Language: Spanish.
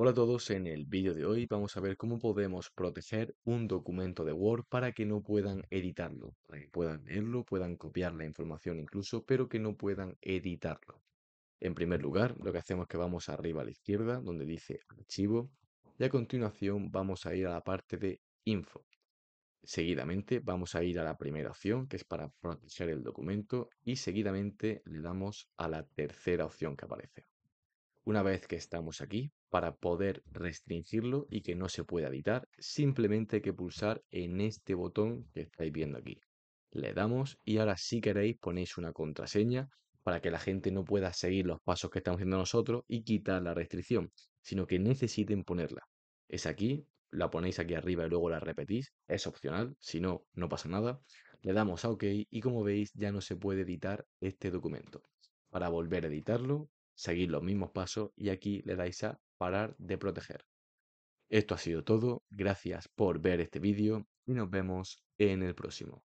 Hola a todos, en el vídeo de hoy vamos a ver cómo podemos proteger un documento de Word para que no puedan editarlo, para que puedan leerlo, puedan copiar la información incluso, pero que no puedan editarlo. En primer lugar, lo que hacemos es que vamos arriba a la izquierda, donde dice Archivo, y a continuación vamos a ir a la parte de Info. Seguidamente vamos a ir a la primera opción, que es para proteger el documento, y seguidamente le damos a la tercera opción que aparece una vez que estamos aquí, para poder restringirlo y que no se pueda editar, simplemente hay que pulsar en este botón que estáis viendo aquí. Le damos y ahora si queréis ponéis una contraseña para que la gente no pueda seguir los pasos que estamos haciendo nosotros y quitar la restricción, sino que necesiten ponerla. Es aquí, la ponéis aquí arriba y luego la repetís, es opcional, si no, no pasa nada. Le damos a OK y como veis ya no se puede editar este documento. Para volver a editarlo, seguid los mismos pasos y aquí le dais a parar de proteger. Esto ha sido todo, gracias por ver este vídeo y nos vemos en el próximo.